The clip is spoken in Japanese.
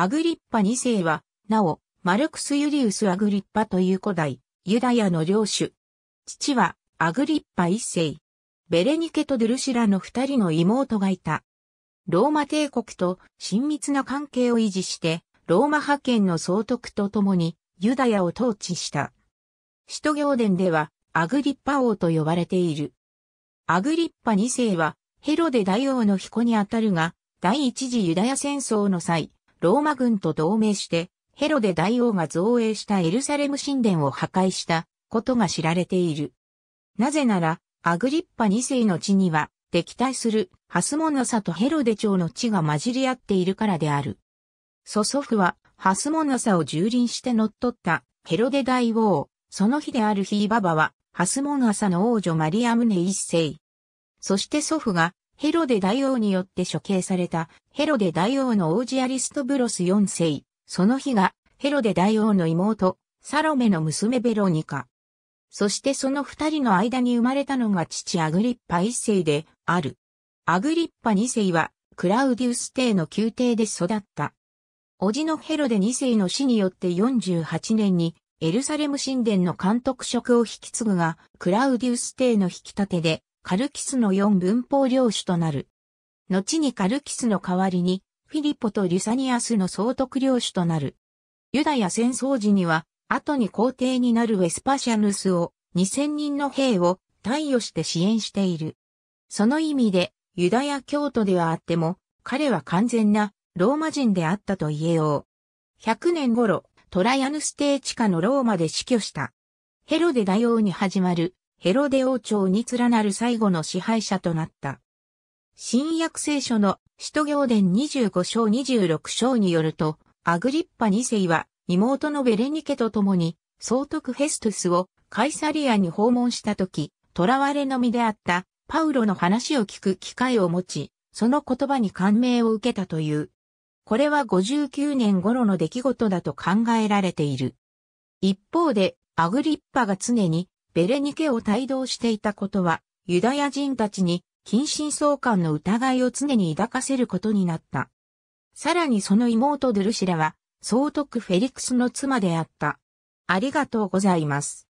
アグリッパ2世は、なお、マルクス・ユリウス・アグリッパという古代、ユダヤの領主。父は、アグリッパ1世。ベレニケとドゥルシラの二人の妹がいた。ローマ帝国と親密な関係を維持して、ローマ派遣の総督と共にユダヤを統治した。首都行伝ではアグリッパ王と呼ばれている。アグリッパ2世はヘロデ大王の彦にあたるが、第一次ユダヤ戦争の際、ローマ軍と同盟して、ヘロデ大王が造営したエルサレム神殿を破壊したことが知られている。なぜなら、アグリッパ2世の地には、敵対するハスモナサとヘロデ朝の地が混じり合っているからである。祖祖父は、ハスモナサを蹂躙して乗っ取ったヘロデ大王、その日であるヒーババは、ハスモナサの王女マリアムネ一世。そして祖父がヘロデ大王によって処刑されたヘロデ大王の王子アリストブロス4世、その日がヘロデ大王の妹、サロメの娘ベロニカ。そしてその二人の間に生まれたのが父アグリッパ一世である。アグリッパ二世はクラウディウス帝の宮廷で育った。叔父のヘロデ二世の死によって48年にエルサレム神殿の監督職を引き継ぐが、クラウディウス帝の引き立てでカルキスの4文法領主となる。後にカルキスの代わりに、フィリポとリュサニアスの総督領主となる。ユダヤ戦争時には、後に皇帝になるウェスパシャヌスを、2000人の兵を貸与して支援している。その意味で、ユダヤ教徒ではあっても、彼は完全なローマ人であったと言えよう。100年頃、トラヤヌス帝地下のローマで死去した。ヘロデ大王に始まるヘロデ王朝に連なる最後の支配者となった。新約聖書の使徒行伝25章26章によると、アグリッパ2世は妹のベレニケと共に総督フェストゥスをカイサリアに訪問した時、囚われの身であったパウロの話を聞く機会を持ち、その言葉に感銘を受けたという。これは59年頃の出来事だと考えられている。一方で、アグリッパが常にベレニケを帯同していたことは、ユダヤ人たちに近親相関の疑いを常に抱かせることになった。さらにその妹ドゥルシラは、総督フェリクスの妻であった。ありがとうございます。